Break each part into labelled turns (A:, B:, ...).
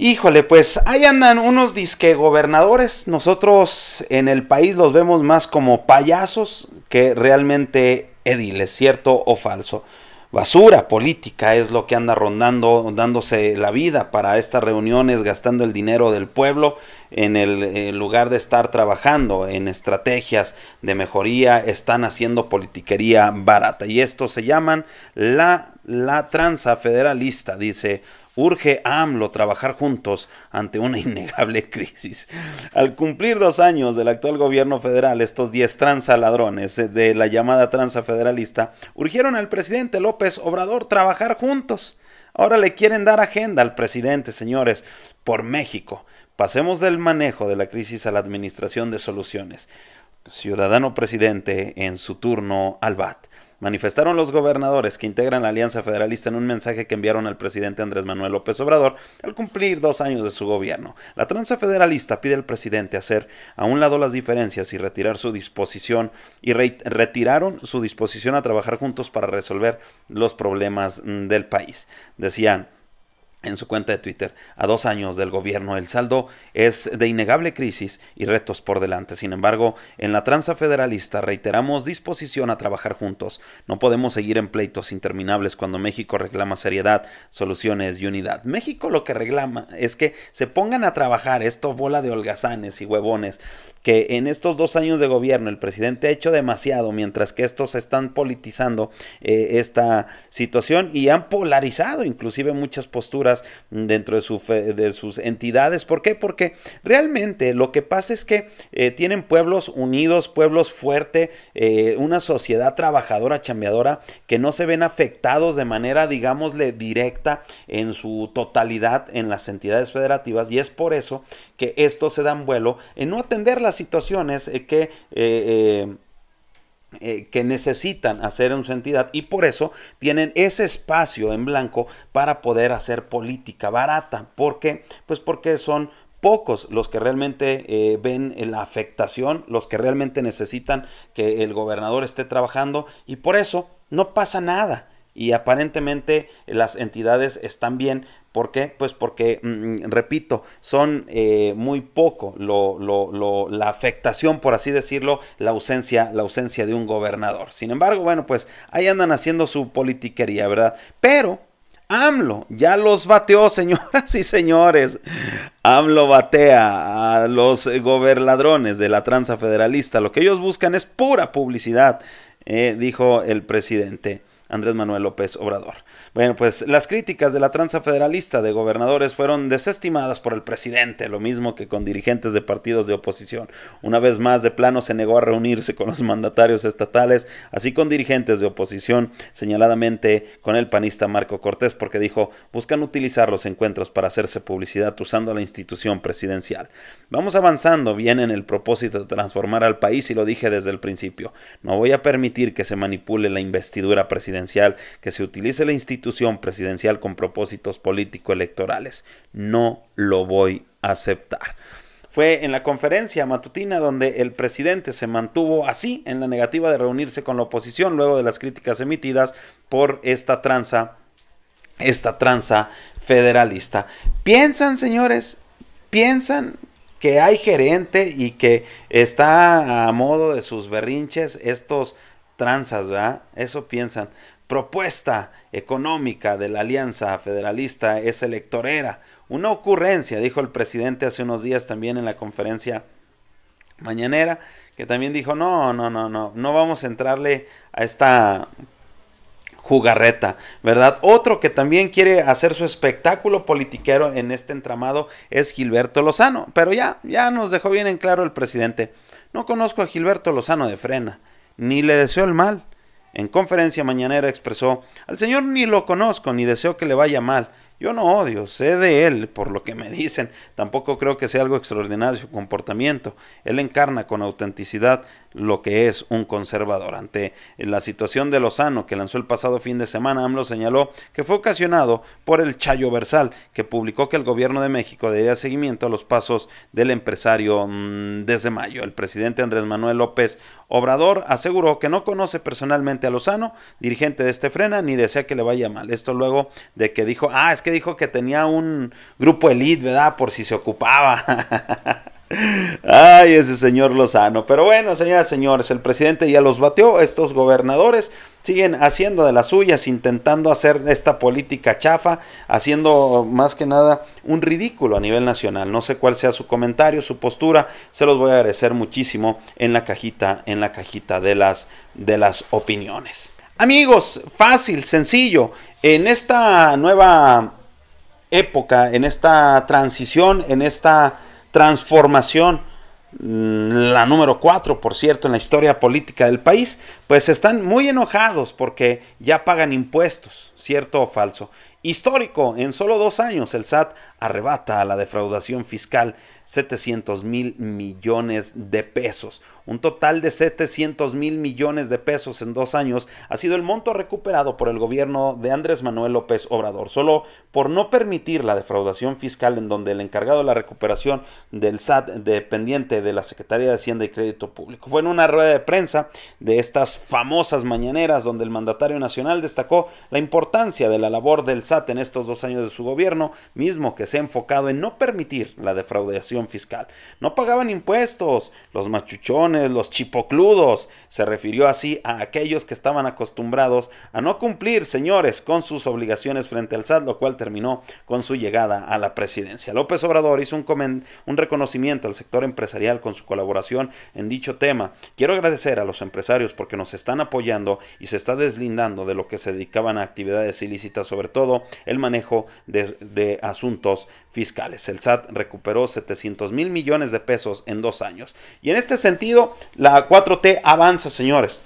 A: Híjole, pues ahí andan unos disque gobernadores. Nosotros en el país los vemos más como payasos que realmente ediles, cierto o falso. Basura política es lo que anda rondando, dándose la vida para estas reuniones, gastando el dinero del pueblo en el lugar de estar trabajando en estrategias de mejoría, están haciendo politiquería barata. Y esto se llaman la la tranza federalista, dice, urge a AMLO trabajar juntos ante una innegable crisis. Al cumplir dos años del actual gobierno federal, estos diez tranza ladrones de la llamada tranza federalista urgieron al presidente López Obrador trabajar juntos. Ahora le quieren dar agenda al presidente, señores, por México. Pasemos del manejo de la crisis a la administración de soluciones. Ciudadano presidente, en su turno al BAT manifestaron los gobernadores que integran la Alianza Federalista en un mensaje que enviaron al presidente Andrés Manuel López Obrador al cumplir dos años de su gobierno. La tranza federalista pide al presidente hacer a un lado las diferencias y retirar su disposición y retiraron su disposición a trabajar juntos para resolver los problemas mm, del país. Decían, en su cuenta de Twitter a dos años del gobierno. El saldo es de innegable crisis y retos por delante. Sin embargo, en la tranza federalista reiteramos disposición a trabajar juntos. No podemos seguir en pleitos interminables cuando México reclama seriedad, soluciones y unidad. México lo que reclama es que se pongan a trabajar esto bola de holgazanes y huevones que en estos dos años de gobierno el presidente ha hecho demasiado, mientras que estos están politizando eh, esta situación y han polarizado inclusive muchas posturas dentro de, su de, sus entidades. ¿Por qué? Porque realmente lo que pasa es que eh, tienen pueblos unidos, pueblos fuertes, eh, una sociedad trabajadora, chambeadora, que no se ven afectados de manera, digámosle, directa en su totalidad en las entidades federativas y es por eso que estos se dan vuelo en no atender situaciones eh, que, eh, eh, que necesitan hacer en su entidad y por eso tienen ese espacio en blanco para poder hacer política barata. ¿Por qué? Pues porque son pocos los que realmente ven la afectación, los que realmente necesitan que el gobernador esté trabajando y por eso no pasa nada y aparentemente las entidades están bien ¿Por qué? Pues porque, mm, mm, repito, son eh, muy poco lo, la afectación, por así decirlo, la ausencia, la ausencia de un gobernador. Sin embargo, bueno, pues ahí andan haciendo su politiquería, ¿verdad? Pero AMLO ya los bateó, señoras y señores. AMLO batea a los goberladrones de la tranza federalista. Lo que ellos buscan es pura publicidad, eh, dijo el presidente. Andrés Manuel López Obrador. Bueno, pues las críticas de la tranza federalista de gobernadores fueron desestimadas por el presidente, lo mismo que con dirigentes de partidos de oposición. Una vez más, de plano se negó a reunirse con los mandatarios estatales, así con dirigentes de oposición, señaladamente con el panista Marco Cortés, porque dijo, buscan utilizar los encuentros para hacerse publicidad usando la institución presidencial. Vamos avanzando bien en el propósito de transformar al país y lo dije desde el principio. No voy a permitir que se manipule la investidura presidencial que se utilice la institución presidencial con propósitos político-electorales. No lo voy a aceptar. Fue en la conferencia matutina donde el presidente se mantuvo así en la negativa de reunirse con la oposición luego de las críticas emitidas por esta tranza, esta tranza federalista. ¿Piensan, señores? ¿Piensan que hay gerente y que está a modo de sus berrinches estos tranzas, ¿verdad? Eso piensan. Propuesta económica de la Alianza Federalista es electorera. Una ocurrencia, dijo el presidente hace unos días también en la conferencia mañanera, que también dijo, no, no, no, no, no vamos a entrarle a esta jugarreta, ¿verdad? Otro que también quiere hacer su espectáculo politiquero en este entramado es Gilberto Lozano, pero ya, ya nos dejó bien en claro el presidente. No conozco a Gilberto Lozano de Frena, ni le deseo el mal. En conferencia mañanera expresó, al Señor ni lo conozco, ni deseo que le vaya mal. Yo no odio, sé de Él, por lo que me dicen. Tampoco creo que sea algo extraordinario su comportamiento. Él encarna con autenticidad lo que es un conservador. Ante la situación de Lozano que lanzó el pasado fin de semana, AMLO señaló que fue ocasionado por el Chayo Versal, que publicó que el gobierno de México debía seguimiento a los pasos del empresario mm, desde mayo. El presidente Andrés Manuel López Obrador aseguró que no conoce personalmente a Lozano, dirigente de este frena, ni desea que le vaya mal. Esto luego de que dijo, ah, es que dijo que tenía un grupo elite, ¿verdad? Por si se ocupaba. Ay, ese señor Lozano. Pero bueno, señoras y señores, el presidente ya los bateó. Estos gobernadores siguen haciendo de las suyas, intentando hacer esta política chafa, haciendo más que nada un ridículo a nivel nacional. No sé cuál sea su comentario, su postura. Se los voy a agradecer muchísimo en la cajita, en la cajita de las, de las opiniones. Amigos, fácil, sencillo. En esta nueva época, en esta transición, en esta transformación, mm, la número 4, por cierto, en la historia política del país, pues están muy enojados porque ya pagan impuestos, cierto o falso. Histórico, en solo dos años el SAT arrebata a la defraudación fiscal 700 mil millones de pesos. Un total de 700 mil millones de pesos en dos años ha sido el monto recuperado por el gobierno de Andrés Manuel López Obrador, solo por no permitir la defraudación fiscal en donde el encargado de la recuperación del SAT dependiente de la Secretaría de Hacienda y Crédito Público. Fue en una rueda de prensa de estas famosas mañaneras donde el mandatario nacional destacó la importancia de la labor del SAT en estos dos años de su gobierno, mismo que se ha enfocado en no permitir la defraudación fiscal. No pagaban impuestos, los machuchones, los chipocludos. Se refirió así a aquellos que estaban acostumbrados a no cumplir, señores, con sus obligaciones frente al SAT, lo cual terminó con su llegada a la presidencia. López Obrador hizo un, un reconocimiento al sector empresarial con su colaboración en dicho tema. Quiero agradecer a los empresarios porque nos están apoyando y se está deslindando de lo que se dedicaban a actividades ilícitas, sobre todo el manejo de, de asuntos fiscales. El SAT recuperó 700 mil millones de pesos en dos años. Y en este sentido, la 4T avanza, señores.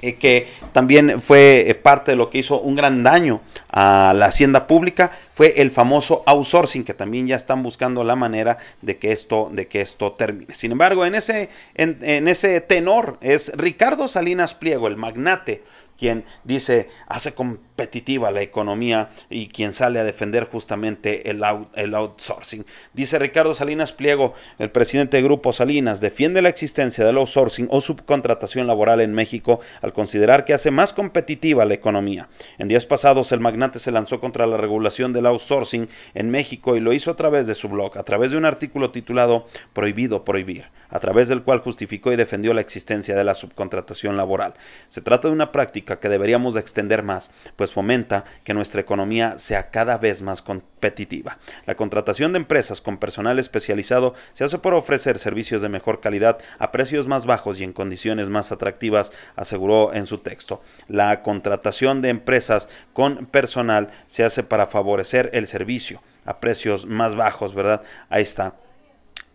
A: Eh, que también fue eh, parte de lo que hizo un gran daño a la hacienda pública fue el famoso outsourcing, que también ya están buscando la manera de que esto, de que esto termine. Sin embargo, en ese, en, ese tenor es Ricardo Salinas Pliego, el magnate quien dice hace competitiva la economía y quien sale a defender justamente el, el, outsourcing. Dice Ricardo Salinas Pliego, el presidente de Grupo Salinas, defiende la existencia del outsourcing o subcontratación laboral en México al considerar que hace más competitiva la economía. En días pasados el magnate se lanzó contra la regulación del outsourcing en México y lo hizo a través de su blog, a través de un artículo titulado Prohibido prohibir, a través del cual justificó y defendió la existencia de la subcontratación laboral. Se trata de una práctica que deberíamos extender más, pues fomenta que nuestra economía sea cada vez más competitiva. La contratación de empresas con personal especializado se hace por ofrecer servicios de mejor calidad a precios más bajos y en condiciones más atractivas, aseguró en su texto. La contratación de empresas con personal se hace para favorecer el servicio a precios más bajos, ¿verdad? Ahí está.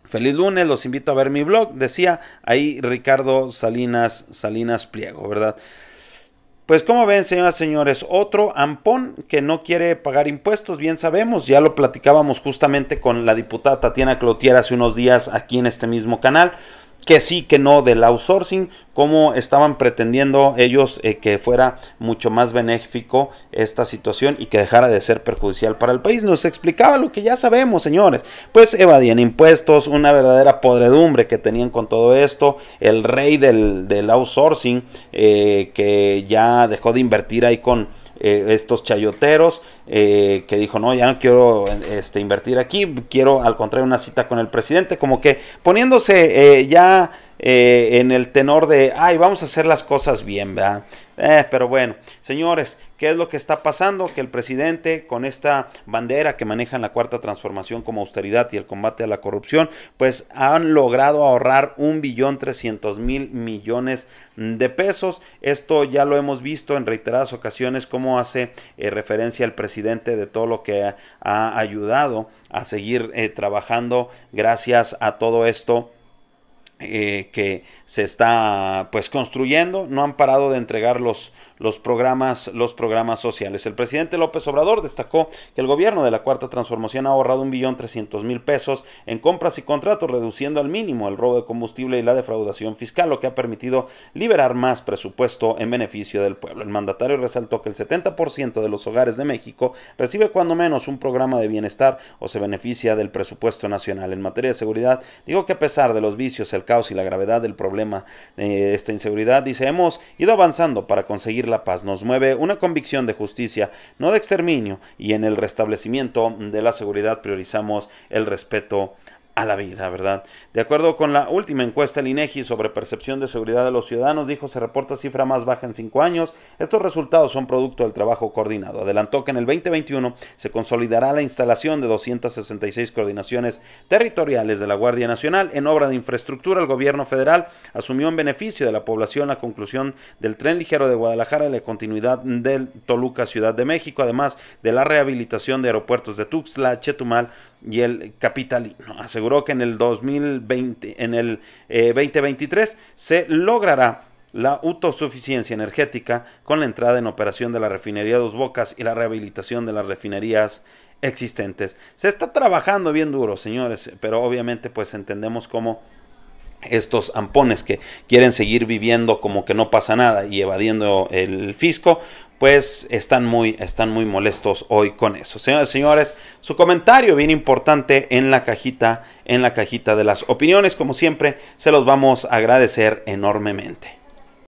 A: Feliz lunes, los invito a ver mi blog, decía ahí Ricardo Salinas, Salinas Pliego, ¿verdad? Pues como ven, señoras y señores, otro ampón que no quiere pagar impuestos, bien sabemos, ya lo platicábamos justamente con la diputada Tatiana Clotier hace unos días aquí en este mismo canal que sí, que no del outsourcing, como estaban pretendiendo ellos eh, que fuera mucho más benéfico esta situación y que dejara de ser perjudicial para el país. Nos explicaba lo que ya sabemos, señores. Pues evadían impuestos, una verdadera podredumbre que tenían con todo esto, el rey del, del outsourcing eh, que ya dejó de invertir ahí con eh, estos chayoteros, eh, que dijo, no, ya no quiero este, invertir aquí, quiero al contrario una cita con el presidente, como que poniéndose eh, ya eh, en el tenor de, ay, vamos a hacer las cosas bien, ¿verdad? Eh, pero bueno, señores, ¿qué es lo que está pasando? Que el presidente con esta bandera que manejan la cuarta transformación como austeridad y el combate a la corrupción, pues han logrado ahorrar un billón trescientos mil millones de pesos. Esto ya lo hemos visto en reiteradas ocasiones como hace eh, referencia el presidente de todo lo que ha, ayudado a seguir trabajando gracias a todo esto eh, que se está pues construyendo, no han parado de entregar los, los, programas, los programas sociales. El presidente López Obrador destacó que el gobierno de la Cuarta Transformación ha ahorrado un billón trescientos mil pesos en compras y contratos, reduciendo al mínimo el robo de combustible y la defraudación fiscal, lo que ha permitido liberar más presupuesto en beneficio del pueblo. El mandatario resaltó que el 70% de los hogares de México recibe cuando menos un programa de bienestar o se beneficia del presupuesto nacional. En materia de seguridad, digo que a pesar de los vicios, el caos y la gravedad del problema de eh, esta inseguridad, dice, hemos ido avanzando para conseguir la paz. Nos mueve una convicción de justicia, no de exterminio, y en el restablecimiento de la seguridad priorizamos el respeto a la vida, ¿verdad? De acuerdo con la última encuesta del INEGI sobre percepción de seguridad de los ciudadanos, dijo se reporta cifra más baja en cinco años. Estos resultados son producto del trabajo coordinado. Adelantó que en el 2021 se consolidará la instalación de 266 coordinaciones territoriales de la Guardia Nacional en obra de infraestructura. El gobierno federal asumió en beneficio de la población la conclusión del tren ligero de Guadalajara y la continuidad del Toluca Ciudad de México, además de la rehabilitación de aeropuertos de Tuxtla, Chetumal, y el capitalismo Aseguró que en el 2020, en el 2023 eh, se logrará la autosuficiencia energética con la entrada en operación de la refinería Dos Bocas y la rehabilitación de las refinerías existentes. Se está trabajando bien duro, señores, pero obviamente pues entendemos cómo estos ampones que quieren seguir viviendo como que no pasa nada y evadiendo el fisco, pues están muy, están muy molestos hoy con eso. Señoras y señores, su comentario bien importante en la cajita, en la cajita de las opiniones, como siempre, se los vamos a agradecer enormemente.